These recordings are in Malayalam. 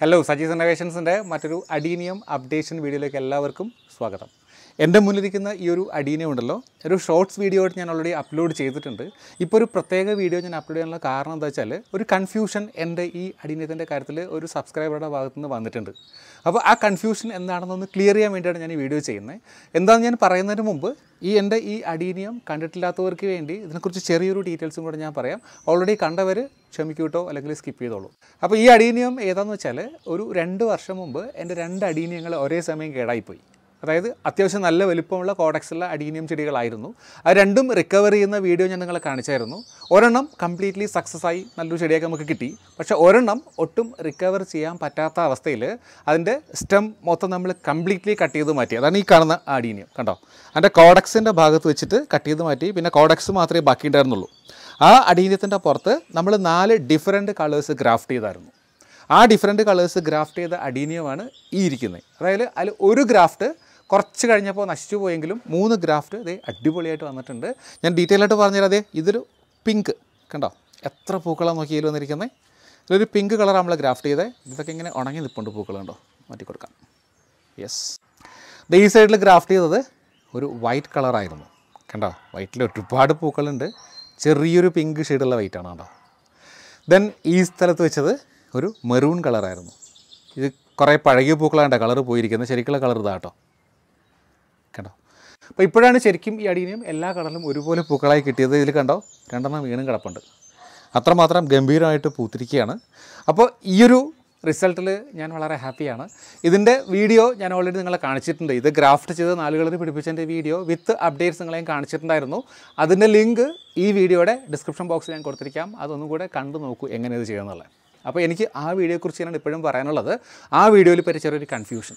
ഹലോ സജീസ് ഇന്നവേഷൻസിൻ്റെ മറ്റൊരു അഡീനിയം അപ്ഡേഷൻ വീഡിയോയിലേക്ക് എല്ലാവർക്കും സ്വാഗതം എൻ്റെ മുന്നിലിരിക്കുന്ന ഈ ഒരു അടീന ഉണ്ടല്ലോ ഒരു ഷോർട്സ് വീഡിയോ ആയിട്ട് ഞാൻ ഓൾറെഡി അപ്ലോഡ് ചെയ്തിട്ടുണ്ട് ഇപ്പോൾ ഒരു പ്രത്യേക വീഡിയോ ഞാൻ അപ്ലോഡ് ചെയ്യാനുള്ള കാരണം എന്താ വെച്ചാൽ ഒരു കൺഫ്യൂഷൻ എൻ്റെ ഈ അടീനത്തിൻ്റെ കാര്യത്തിൽ ഒരു സബ്സ്ക്രൈബറുടെ ഭാഗത്തു നിന്ന് വന്നിട്ടുണ്ട് അപ്പോൾ ആ കൺഫ്യൂഷൻ ഒന്ന് ക്ലിയർ ചെയ്യാൻ വേണ്ടിയാണ് ഞാൻ ഈ വീഡിയോ ചെയ്യുന്നത് എന്താണെന്ന് ഞാൻ പറയുന്നതിന് മുമ്പ് ഈ എൻ്റെ ഈ അടീനിയം കണ്ടിട്ടില്ലാത്തവർക്ക് വേണ്ടി ഇതിനെക്കുറിച്ച് ചെറിയൊരു ഡീറ്റെയിൽസും കൂടെ ഞാൻ പറയാം ഓൾറെഡി കണ്ടവർ ക്ഷമിക്കൂട്ടോ അല്ലെങ്കിൽ സ്കിപ്പ് ചെയ്തോളൂ അപ്പോൾ ഈ അടീനിയം ഏതാണെന്ന് വെച്ചാൽ ഒരു രണ്ട് വർഷം മുമ്പ് എൻ്റെ രണ്ട് അടീനിയങ്ങൾ ഒരേ സമയം കേടായിപ്പോയി അതായത് അത്യാവശ്യം നല്ല വലിപ്പമുള്ള കോഡക്സുള്ള അഡീനിയം ചെടികളായിരുന്നു അത് രണ്ടും റിക്കവർ ചെയ്യുന്ന വീഡിയോ ഞാൻ നിങ്ങളെ കാണിച്ചായിരുന്നു ഒരെണ്ണം കംപ്ലീറ്റ്ലി സക്സസ് ആയി നല്ലൊരു ചെടിയൊക്കെ നമുക്ക് കിട്ടി പക്ഷേ ഒരെണ്ണം ഒട്ടും റിക്കവർ ചെയ്യാൻ പറ്റാത്ത അവസ്ഥയിൽ അതിൻ്റെ സ്റ്റെം മൊത്തം നമ്മൾ കംപ്ലീറ്റ്ലി കട്ട് ചെയ്ത് മാറ്റി അതാണ് ഈ കാണുന്ന അഡീനിയം കണ്ടോ അതിൻ്റെ കോഡക്സിൻ്റെ ഭാഗത്ത് വെച്ചിട്ട് കട്ട് ചെയ്ത് മാറ്റി പിന്നെ കോഡക്സ് മാത്രമേ ബാക്കി ഉണ്ടായിരുന്നുള്ളൂ ആ അഡീനിയത്തിൻ്റെ പുറത്ത് നമ്മൾ നാല് ഡിഫറെൻറ്റ് കളേഴ്സ് ഗ്രാഫ്റ്റ് ചെയ്തായിരുന്നു ആ ഡിഫറെൻറ്റ് കളേഴ്സ് ഗ്രാഫ്റ്റ് ചെയ്ത അഡീനിയമാണ് ഈ ഇരിക്കുന്നത് അതായത് അതിൽ ഒരു ഗ്രാഫ്റ്റ് കുറച്ച് കഴിഞ്ഞപ്പോൾ നശിച്ചു പോയെങ്കിലും മൂന്ന് ഗ്രാഫ്റ്റ് അതേ അടിപൊളിയായിട്ട് വന്നിട്ടുണ്ട് ഞാൻ ഡീറ്റെയിൽ ആയിട്ട് പറഞ്ഞുതരാം അതെ ഇതൊരു പിങ്ക് കണ്ടോ എത്ര പൂക്കളാണ് നോക്കി വന്നിരിക്കുന്നത് ഇതിലൊരു പിങ്ക് കളറാണ് നമ്മൾ ഗ്രാഫ്റ്റ് ചെയ്തത് ഇതൊക്കെ ഇങ്ങനെ ഉണങ്ങി നിൽപ്പുണ്ട് കണ്ടോ മാറ്റി കൊടുക്കാം യെസ് ഈ സൈഡിൽ ഗ്രാഫ്റ്റ് ചെയ്തത് ഒരു വൈറ്റ് കളറായിരുന്നു കണ്ടോ വൈറ്റിൽ ഒരുപാട് പൂക്കളുണ്ട് ചെറിയൊരു പിങ്ക് ഷെയ്ഡുള്ള വൈറ്റാണ് കണ്ടോ ദെൻ ഈ സ്ഥലത്ത് വെച്ചത് ഒരു മെറൂൺ കളറായിരുന്നു ഇത് കുറേ പഴകിയ പൂക്കളാണ്ട കളർ പോയിരിക്കുന്നത് ശരിക്കുള്ള കളർ ഇതാട്ടോ അപ്പോൾ ഇപ്പോഴാണ് ശരിക്കും ഈ അടീനിയം എല്ലാ കടലും ഒരുപോലെ പൂക്കളായി കിട്ടിയത് ഇതിൽ കണ്ടോ രണ്ടെണ്ണം വീണും കിടപ്പുണ്ട് അത്രമാത്രം ഗംഭീരമായിട്ട് പൂത്തിരിക്കുകയാണ് അപ്പോൾ ഈയൊരു റിസൾട്ടിൽ ഞാൻ വളരെ ഹാപ്പിയാണ് ഇതിൻ്റെ വീഡിയോ ഞാൻ ഓൾറെഡി നിങ്ങളെ കാണിച്ചിട്ടുണ്ട് ഇത് ഗ്രാഫ്റ്റ് ചെയ്ത് നാലുകളിൽ പിടിപ്പിച്ചതിൻ്റെ വീഡിയോ വിത്ത് അപ്ഡേറ്റ്സ് നിങ്ങളെ കാണിച്ചിട്ടുണ്ടായിരുന്നു അതിൻ്റെ ലിങ്ക് ഈ വീഡിയോയുടെ ഡിസ്ക്രിപ്ഷൻ ബോക്സിൽ ഞാൻ കൊടുത്തിരിക്കാം അതൊന്നും കൂടെ കണ്ടു നോക്കൂ എങ്ങനെ ഇത് ചെയ്യുന്നുള്ളത് അപ്പോൾ എനിക്ക് ആ വീഡിയോയെക്കുറിച്ച് ഞാൻ ഇപ്പോഴും പറയാനുള്ളത് ആ വീഡിയോയിൽ പറ്റിയ ചെറിയൊരു കൺഫ്യൂഷൻ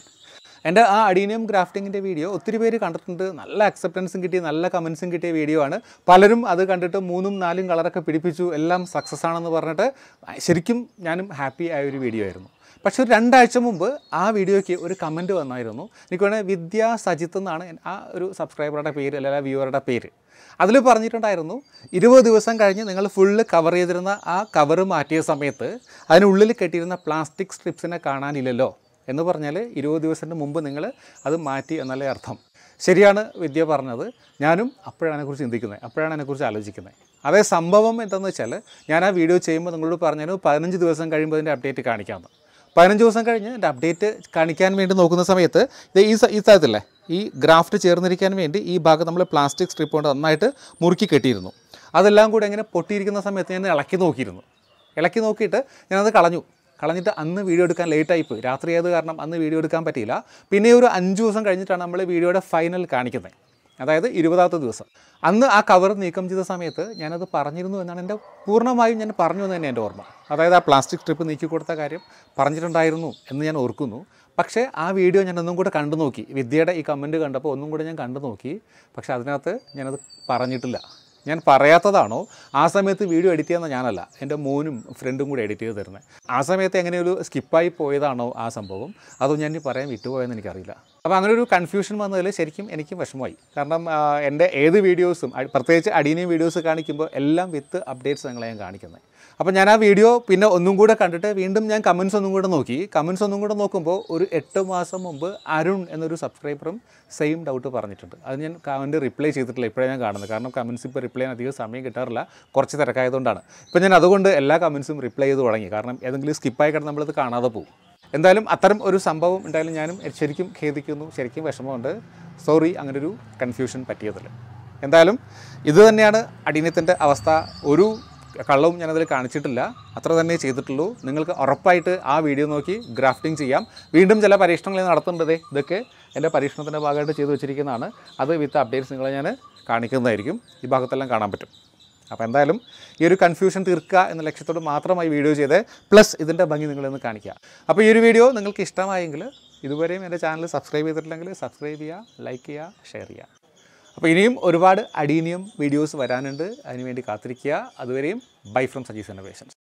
എൻ്റെ ആ അഡീനിയം ക്രാഫ്റ്റിങ്ങിൻ്റെ വീഡിയോ ഒത്തിരി പേര് കണ്ടിട്ടുണ്ട് നല്ല അക്സെപ്റ്റൻസും കിട്ടി നല്ല കമൻസും കിട്ടിയ വീഡിയോ ആണ് പലരും അത് കണ്ടിട്ട് മൂന്നും നാലും കളറൊക്കെ പിടിപ്പിച്ചു എല്ലാം സക്സസ് ആണെന്ന് പറഞ്ഞിട്ട് ശരിക്കും ഞാനും ഹാപ്പി ആയ ഒരു വീഡിയോ ആയിരുന്നു പക്ഷേ ഒരു രണ്ടാഴ്ച മുമ്പ് ആ വീഡിയോയ്ക്ക് ഒരു കമൻറ്റ് വന്നായിരുന്നു എനിക്ക് വേണേൽ വിദ്യ സജിത്ത് എന്നാണ് ആ ഒരു സബ്സ്ക്രൈബറുടെ പേര് അല്ലെങ്കിൽ വ്യൂവറുടെ പേര് അതിൽ പറഞ്ഞിട്ടുണ്ടായിരുന്നു ഇരുപത് ദിവസം കഴിഞ്ഞ് നിങ്ങൾ ഫുള്ള് കവർ ചെയ്തിരുന്ന ആ കവർ മാറ്റിയ സമയത്ത് അതിനുള്ളിൽ കെട്ടിയിരുന്ന പ്ലാസ്റ്റിക് സ്ട്രിപ്സിനെ കാണാനില്ലല്ലോ എന്ന് പറഞ്ഞാൽ ഇരുപത് ദിവസത്തിന് മുമ്പ് നിങ്ങൾ അത് മാറ്റി എന്നല്ലേ അർത്ഥം ശരിയാണ് വിദ്യ പറഞ്ഞത് ഞാനും അപ്പോഴാണ് അതിനെക്കുറിച്ച് ചിന്തിക്കുന്നത് അപ്പോഴാണ് അതിനെക്കുറിച്ച് ആലോചിക്കുന്നത് അതേ സംഭവം എന്താണെന്ന് വെച്ചാൽ ഞാൻ ആ വീഡിയോ ചെയ്യുമ്പോൾ നിങ്ങളോട് പറഞ്ഞു പതിനഞ്ച് ദിവസം കഴിയുമ്പോൾ അതിൻ്റെ അപ്ഡേറ്റ് കാണിക്കാമെന്ന് പതിനഞ്ച് ദിവസം കഴിഞ്ഞ് എൻ്റെ അപ്ഡേറ്റ് കാണിക്കാൻ വേണ്ടി നോക്കുന്ന സമയത്ത് ഇത് ഈ ഈ സ്ഥലത്തില്ലേ ഈ ഗ്രാഫ്റ്റ് ചേർന്നിരിക്കാൻ വേണ്ടി ഈ ഭാഗം നമ്മൾ പ്ലാസ്റ്റിക് സ്ട്രിപ്പ് കൊണ്ട് നന്നായിട്ട് മുറുക്കി കെട്ടിയിരുന്നു അതെല്ലാം കൂടി അങ്ങനെ പൊട്ടിയിരിക്കുന്ന സമയത്ത് ഞാൻ ഇളക്കി നോക്കിയിരുന്നു ഇളക്കി നോക്കിയിട്ട് ഞാനത് കളഞ്ഞു കളഞ്ഞിട്ട് അന്ന് വീഡിയോ എടുക്കാൻ ലേറ്റായിപ്പോയി രാത്രി ആയത് കാരണം അന്ന് വീഡിയോ എടുക്കാൻ പറ്റിയില്ല പിന്നെ ഒരു അഞ്ച് ദിവസം കഴിഞ്ഞിട്ടാണ് നമ്മൾ വീഡിയോയുടെ ഫൈനൽ കാണിക്കുന്നത് അതായത് ഇരുപതാമത്തെ ദിവസം അന്ന് ആ കവർ നീക്കം ചെയ്ത സമയത്ത് ഞാനത് പറഞ്ഞിരുന്നു എന്നാണ് എൻ്റെ പൂർണ്ണമായും ഞാൻ പറഞ്ഞു എന്ന് തന്നെ എൻ്റെ ഓർമ്മ അതായത് ആ പ്ലാസ്റ്റിക് സ്ട്രിപ്പ് നീക്കി കൊടുത്ത കാര്യം പറഞ്ഞിട്ടുണ്ടായിരുന്നു എന്ന് ഞാൻ ഓർക്കുന്നു പക്ഷേ ആ വീഡിയോ ഞാൻ ഒന്നും കൂടെ കണ്ടു നോക്കി വിദ്യയുടെ ഈ കമൻറ്റ് കണ്ടപ്പോൾ ഒന്നും കൂടെ ഞാൻ കണ്ടു നോക്കി പക്ഷേ അതിനകത്ത് ഞാനത് പറഞ്ഞിട്ടില്ല ഞാൻ പറയാത്തതാണോ ആ സമയത്ത് വീഡിയോ എഡിറ്റ് ചെയ്യുന്ന ഞാനല്ല എൻ്റെ മോനും ഫ്രണ്ടും കൂടി എഡിറ്റ് ചെയ്ത് തരുന്നത് ആ സമയത്ത് എങ്ങനെയൊരു ഒരു സ്കിപ്പായി പോയതാണോ ആ സംഭവം അതോ ഞാൻ ഇനി പറയാൻ വിട്ടുപോയെന്ന് എനിക്കറിയില്ല അപ്പോൾ അങ്ങനെ ഒരു കൺഫ്യൂഷൻ വന്നതിൽ ശരിക്കും എനിക്ക് വിഷമമായി കാരണം എൻ്റെ ഏത് വീഡിയോസും പ്രത്യേകിച്ച് അടിയനെയും വീഡിയോസ് കാണിക്കുമ്പോൾ എല്ലാം വിത്ത് അപ്ഡേറ്റ്സ് ഞങ്ങളെ ഞാൻ കാണിക്കുന്നത് അപ്പോൾ ഞാൻ ആ വീഡിയോ പിന്നെ ഒന്നും കൂടെ കണ്ടിട്ട് വീണ്ടും ഞാൻ കമൻസ് ഒന്നും കൂടെ നോക്കി കമൻസ് ഒന്നും കൂടെ നോക്കുമ്പോൾ ഒരു എട്ട് മാസം മുമ്പ് അരുൺ എന്നൊരു സബ്സ്ക്രൈബറും സെയിം ഡൗട്ട് പറഞ്ഞിട്ടുണ്ട് അത് ഞാൻ കമൻറ്റ് റിപ്ലൈ ചെയ്തിട്ടില്ല ഇപ്പോഴേ ഞാൻ കാണുന്നത് കാരണം കമൻസ് ഇപ്പോൾ റിപ്ലൈ ചെയ്യാൻ അധികം സമയം കിട്ടാറില്ല കുറച്ച് തിരക്കായതുകൊണ്ടാണ് ഇപ്പോൾ ഞാൻ അതുകൊണ്ട് എല്ലാ കമൻസും റിപ്ലൈ ചെയ്ത് തുടങ്ങി കാരണം ഏതെങ്കിലും സ്കിപ്പായി കിടന്ന് നമ്മളത് കാണാതെ പോകും എന്തായാലും അത്തരം ഒരു സംഭവം എന്തായാലും ഞാനും ശരിക്കും ഖേദിക്കുന്നു ശരിക്കും വിഷമമുണ്ട് സോറി അങ്ങനൊരു കൺഫ്യൂഷൻ പറ്റിയതല്ല എന്തായാലും ഇത് തന്നെയാണ് അടിനത്തിൻ്റെ അവസ്ഥ ഒരു കള്ളവും ഞാനതിൽ കാണിച്ചിട്ടില്ല അത്ര തന്നെ ചെയ്തിട്ടുള്ളൂ നിങ്ങൾക്ക് ഉറപ്പായിട്ട് ആ വീഡിയോ നോക്കി ഗ്രാഫ്റ്റിംഗ് ചെയ്യാം വീണ്ടും ചില പരീക്ഷണങ്ങൾ നടത്തേണ്ടതേ ഇതൊക്കെ എൻ്റെ പരീക്ഷണത്തിൻ്റെ ഭാഗമായിട്ട് ചെയ്തു വെച്ചിരിക്കുന്നതാണ് അത് വിത്ത് അപ്ഡേറ്റ്സ് നിങ്ങളെ ഞാൻ കാണിക്കുന്നതായിരിക്കും ഈ ഭാഗത്തെല്ലാം കാണാൻ പറ്റും അപ്പോൾ എന്തായാലും ഈ ഒരു കൺഫ്യൂഷൻ തീർക്കുക എന്ന ലക്ഷ്യത്തോട് മാത്രമായി വീഡിയോ ചെയ്ത് പ്ലസ് ഇതിൻ്റെ ഭംഗി നിങ്ങളൊന്ന് കാണിക്കുക അപ്പോൾ ഈ ഒരു വീഡിയോ നിങ്ങൾക്ക് ഇഷ്ടമായെങ്കിൽ ഇതുവരെയും എൻ്റെ ചാനൽ സബ്സ്ക്രൈബ് ചെയ്തിട്ടില്ലെങ്കിൽ സബ്സ്ക്രൈബ് ചെയ്യുക ലൈക്ക് ചെയ്യുക ഷെയർ ചെയ്യുക അപ്പോൾ ഇനിയും ഒരുപാട് അടീനിയം വീഡിയോസ് വരാനുണ്ട് അതിനുവേണ്ടി കാത്തിരിക്കുക അതുവരെയും ബൈ ഫ്രം സജീസ് ഇന്നോവേഷൻസ്